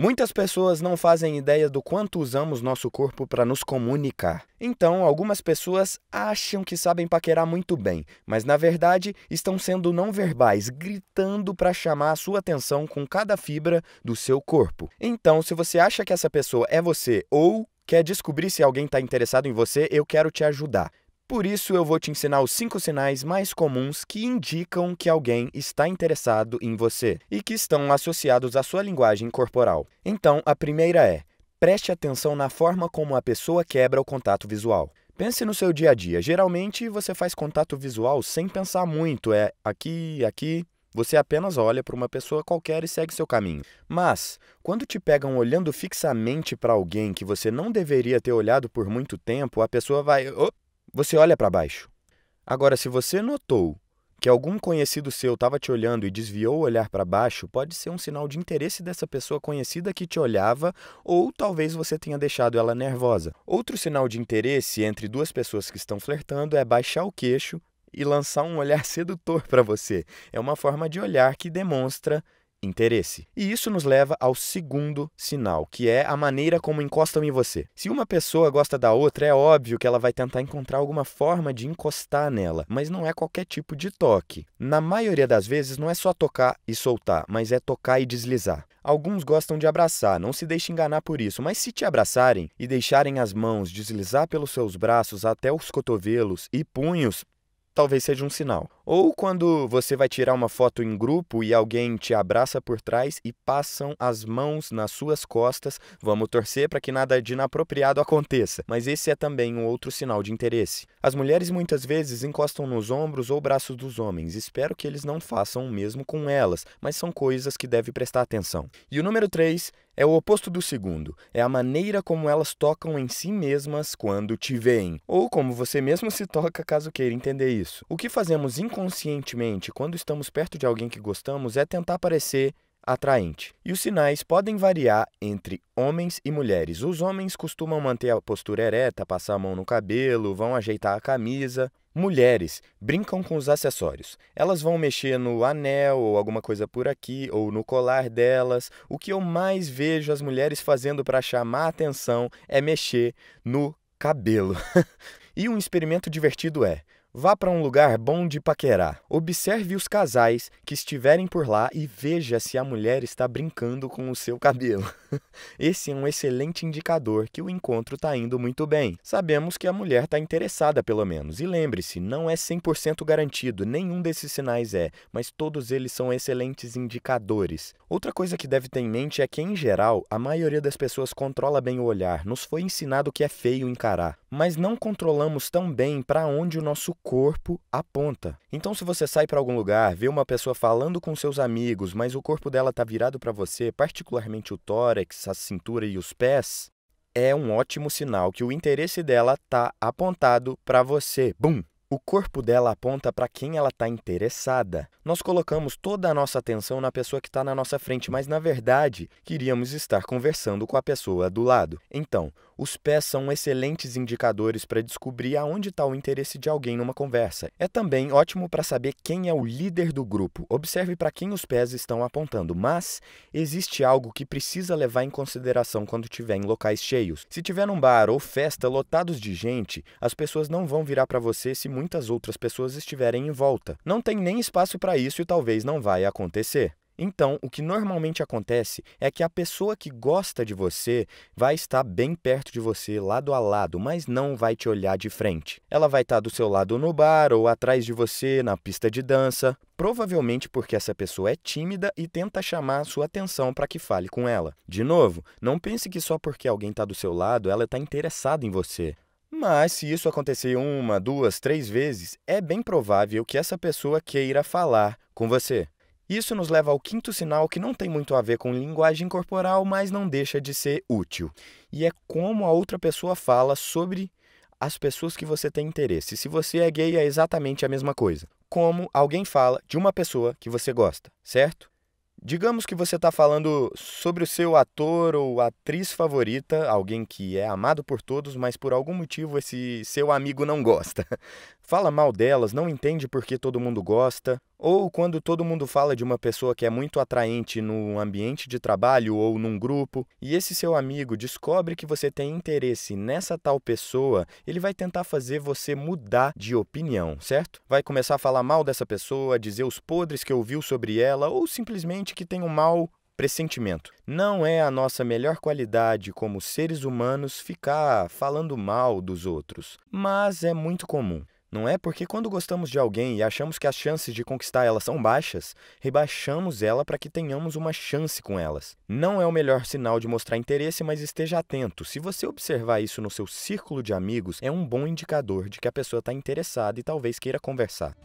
Muitas pessoas não fazem ideia do quanto usamos nosso corpo para nos comunicar. Então, algumas pessoas acham que sabem paquerar muito bem, mas na verdade estão sendo não verbais, gritando para chamar a sua atenção com cada fibra do seu corpo. Então, se você acha que essa pessoa é você ou quer descobrir se alguém está interessado em você, eu quero te ajudar. Por isso, eu vou te ensinar os cinco sinais mais comuns que indicam que alguém está interessado em você e que estão associados à sua linguagem corporal. Então, a primeira é: preste atenção na forma como a pessoa quebra o contato visual. Pense no seu dia a dia. Geralmente, você faz contato visual sem pensar muito, é aqui, aqui. Você apenas olha para uma pessoa qualquer e segue seu caminho. Mas, quando te pegam olhando fixamente para alguém que você não deveria ter olhado por muito tempo, a pessoa vai você olha para baixo. Agora, se você notou que algum conhecido seu estava te olhando e desviou o olhar para baixo, pode ser um sinal de interesse dessa pessoa conhecida que te olhava, ou talvez você tenha deixado ela nervosa. Outro sinal de interesse entre duas pessoas que estão flertando é baixar o queixo e lançar um olhar sedutor para você. É uma forma de olhar que demonstra interesse. E isso nos leva ao segundo sinal, que é a maneira como encostam em você. Se uma pessoa gosta da outra, é óbvio que ela vai tentar encontrar alguma forma de encostar nela, mas não é qualquer tipo de toque. Na maioria das vezes, não é só tocar e soltar, mas é tocar e deslizar. Alguns gostam de abraçar, não se deixe enganar por isso, mas se te abraçarem e deixarem as mãos deslizar pelos seus braços até os cotovelos e punhos, talvez seja um sinal. Ou quando você vai tirar uma foto em grupo e alguém te abraça por trás e passam as mãos nas suas costas, vamos torcer para que nada de inapropriado aconteça, mas esse é também um outro sinal de interesse. As mulheres muitas vezes encostam nos ombros ou braços dos homens, espero que eles não façam o mesmo com elas, mas são coisas que deve prestar atenção. E o número 3 é o oposto do segundo, é a maneira como elas tocam em si mesmas quando te veem, ou como você mesmo se toca caso queira entender isso. O que fazemos inconscientemente quando estamos perto de alguém que gostamos é tentar parecer atraente. E os sinais podem variar entre homens e mulheres. Os homens costumam manter a postura ereta, passar a mão no cabelo, vão ajeitar a camisa, Mulheres brincam com os acessórios. Elas vão mexer no anel ou alguma coisa por aqui, ou no colar delas. O que eu mais vejo as mulheres fazendo para chamar atenção é mexer no cabelo. e um experimento divertido é: Vá para um lugar bom de paquerar. Observe os casais que estiverem por lá e veja se a mulher está brincando com o seu cabelo. Esse é um excelente indicador que o encontro está indo muito bem. Sabemos que a mulher está interessada, pelo menos. E lembre-se, não é 100% garantido, nenhum desses sinais é, mas todos eles são excelentes indicadores. Outra coisa que deve ter em mente é que, em geral, a maioria das pessoas controla bem o olhar. Nos foi ensinado que é feio encarar mas não controlamos tão bem para onde o nosso corpo aponta. Então, se você sai para algum lugar, vê uma pessoa falando com seus amigos, mas o corpo dela está virado para você, particularmente o tórax, a cintura e os pés, é um ótimo sinal que o interesse dela está apontado para você. Bum! O corpo dela aponta para quem ela está interessada. Nós colocamos toda a nossa atenção na pessoa que está na nossa frente, mas na verdade queríamos estar conversando com a pessoa do lado. Então, os pés são excelentes indicadores para descobrir aonde está o interesse de alguém numa conversa. É também ótimo para saber quem é o líder do grupo. Observe para quem os pés estão apontando, mas existe algo que precisa levar em consideração quando estiver em locais cheios. Se tiver num bar ou festa lotados de gente, as pessoas não vão virar para você se muitas outras pessoas estiverem em volta. Não tem nem espaço para isso e talvez não vai acontecer. Então, o que normalmente acontece é que a pessoa que gosta de você vai estar bem perto de você, lado a lado, mas não vai te olhar de frente. Ela vai estar do seu lado no bar ou atrás de você na pista de dança, provavelmente porque essa pessoa é tímida e tenta chamar sua atenção para que fale com ela. De novo, não pense que só porque alguém está do seu lado ela está interessada em você. Mas se isso acontecer uma, duas, três vezes, é bem provável que essa pessoa queira falar com você. Isso nos leva ao quinto sinal que não tem muito a ver com linguagem corporal, mas não deixa de ser útil. E é como a outra pessoa fala sobre as pessoas que você tem interesse. Se você é gay, é exatamente a mesma coisa. Como alguém fala de uma pessoa que você gosta, certo? Digamos que você está falando sobre o seu ator ou atriz favorita, alguém que é amado por todos, mas por algum motivo esse seu amigo não gosta. Fala mal delas, não entende por que todo mundo gosta, ou quando todo mundo fala de uma pessoa que é muito atraente no ambiente de trabalho ou num grupo, e esse seu amigo descobre que você tem interesse nessa tal pessoa, ele vai tentar fazer você mudar de opinião, certo? Vai começar a falar mal dessa pessoa, dizer os podres que ouviu sobre ela, ou simplesmente que tem um mal pressentimento. Não é a nossa melhor qualidade como seres humanos ficar falando mal dos outros, mas é muito comum. Não é porque quando gostamos de alguém e achamos que as chances de conquistar ela são baixas, rebaixamos ela para que tenhamos uma chance com elas. Não é o melhor sinal de mostrar interesse, mas esteja atento. Se você observar isso no seu círculo de amigos, é um bom indicador de que a pessoa está interessada e talvez queira conversar.